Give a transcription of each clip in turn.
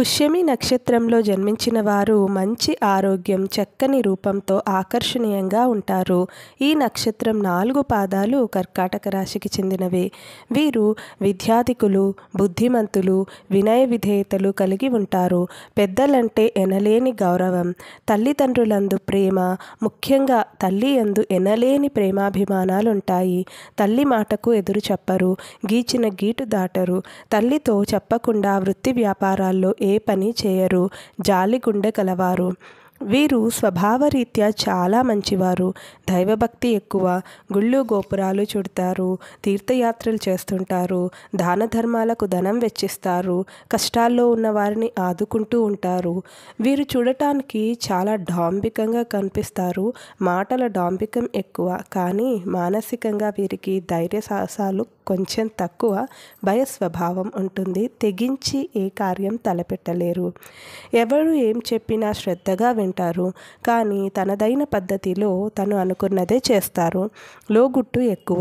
పుష్యమి నక్షత్రంలో జన్మించిన వారు మంచి ఆరోగ్యం చక్కని రూపంతో ఆకర్షణీయంగా ఉంటారు ఈ నక్షత్రం నాలుగు పాదాలు కర్కాటక రాశికి చెందినవి వీరు విద్యాధికులు బుద్ధిమంతులు వినయ విధేయతలు కలిగి ఉంటారు పెద్దలంటే ఎనలేని గౌరవం తల్లిదండ్రులందు ప్రేమ ముఖ్యంగా తల్లి ఎందు ఎనలేని ప్రేమాభిమానాలుంటాయి తల్లి మాటకు ఎదురు చెప్పరు గీచిన గీటు దాటరు తల్లితో చెప్పకుండా వృత్తి వ్యాపారాల్లో ఏ పని చేయరు జాలి గుండె కలవారు వీరు స్వభావరీత్యా చాలా మంచివారు దైవభక్తి ఎక్కువ గుళ్ళు గోపురాలు చుడతారు తీర్థయాత్రలు చేస్తుంటారు దాన ధర్మాలకు ధనం వెచ్చిస్తారు కష్టాల్లో ఉన్న వారిని ఆదుకుంటూ ఉంటారు వీరు చూడటానికి చాలా డాంబికంగా కనిపిస్తారు మాటల డాంబికం ఎక్కువ కానీ మానసికంగా వీరికి ధైర్య సాహసాలు కొంచెం తక్కువ భయ స్వభావం ఉంటుంది తెగించి ఏ కార్యం తలపెట్టలేరు ఎవరు ఏం చెప్పినా శ్రద్ధగా ఉంటారు కానీ తనదైన పద్ధతిలో తను అనుకున్నదే చేస్తారు లోగుట్టు ఎక్కువ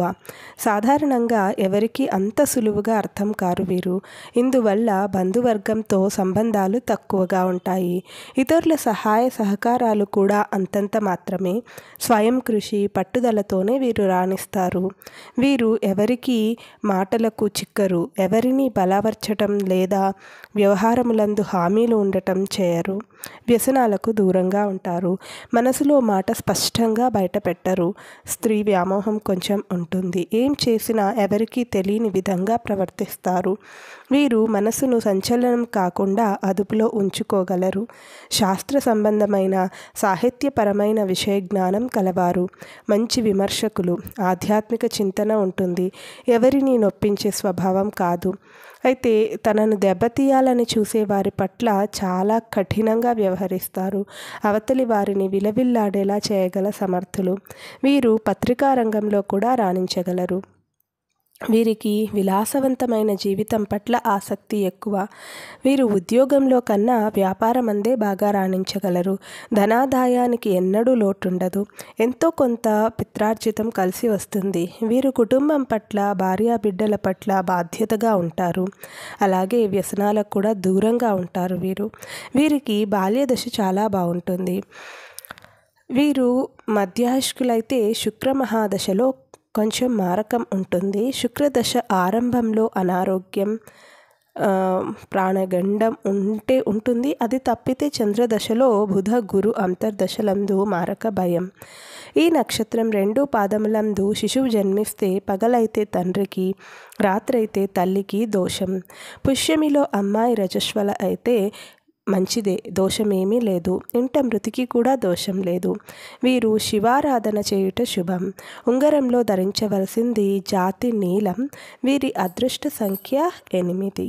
సాధారణంగా ఎవరికి అంత సులువుగా అర్థం కారు వీరు ఇందువల్ల బంధువర్గంతో సంబంధాలు తక్కువగా ఉంటాయి ఇతరుల సహాయ సహకారాలు కూడా అంతంత మాత్రమే స్వయం కృషి పట్టుదలతోనే వీరు రాణిస్తారు వీరు ఎవరికి మాటలకు చిక్కరు ఎవరిని బలవర్చటం లేదా వ్యవహారములందు హామీలు ఉండటం చేయరు వ్యసనాలకు దూరం దూరంగా ఉంటారు మనసులో మాట స్పష్టంగా బయటపెట్టరు స్త్రీ వ్యామోహం కొంచెం ఉంటుంది ఏం చేసినా ఎవరికీ తెలియని విధంగా ప్రవర్తిస్తారు వీరు మనసును సంచలనం కాకుండా అదుపులో ఉంచుకోగలరు శాస్త్ర సంబంధమైన సాహిత్యపరమైన విషయ జ్ఞానం కలవారు మంచి విమర్శకులు ఆధ్యాత్మిక చింతన ఉంటుంది ఎవరిని నొప్పించే స్వభావం కాదు అయితే తనను దెబ్బతీయాలని చూసే వారి పట్ల చాలా కఠినంగా వ్యవహరిస్తారు అవతలి వారిని విలవిల్లాడేలా చేయగల సమర్థులు వీరు పత్రికా రంగంలో కూడా రాణించగలరు వీరికి విలాసవంతమైన జీవితం పట్ల ఆసక్తి ఎక్కువ వీరు ఉద్యోగంలో కన్నా వ్యాపారమందే బాగా రాణించగలరు ధనాదాయానికి ఎన్నడూ లోటుండదు ఎంతో కొంత పిత్రార్జితం కలిసి వస్తుంది వీరు కుటుంబం పట్ల భార్యా బిడ్డల పట్ల బాధ్యతగా ఉంటారు అలాగే వ్యసనాలకు కూడా దూరంగా ఉంటారు వీరు వీరికి బాల్యదశ చాలా బాగుంటుంది వీరు మధ్యాహ్కులైతే శుక్ర మహాదశలో కొంచెం మారకం ఉంటుంది శుక్రదశ ఆరంభంలో అనారోగ్యం ప్రాణగండం ఉంటే ఉంటుంది అది తప్పితే చంద్రదశలో బుధ గురు అంతర్దశలందు మారక భయం ఈ నక్షత్రం రెండు పాదములందు శిశువు జన్మిస్తే పగలైతే తండ్రికి రాత్రైతే తల్లికి దోషం పుష్యమిలో అమ్మాయి రజస్వల అయితే మంచిదే దోషమేమీ లేదు ఇంట మృతికి కూడా దోషం లేదు వీరు శివారాధన చేయుట శుభం ఉంగరంలో ధరించవలసింది జాతి నీలం వీరి అదృష్ట సంఖ్య ఎనిమిది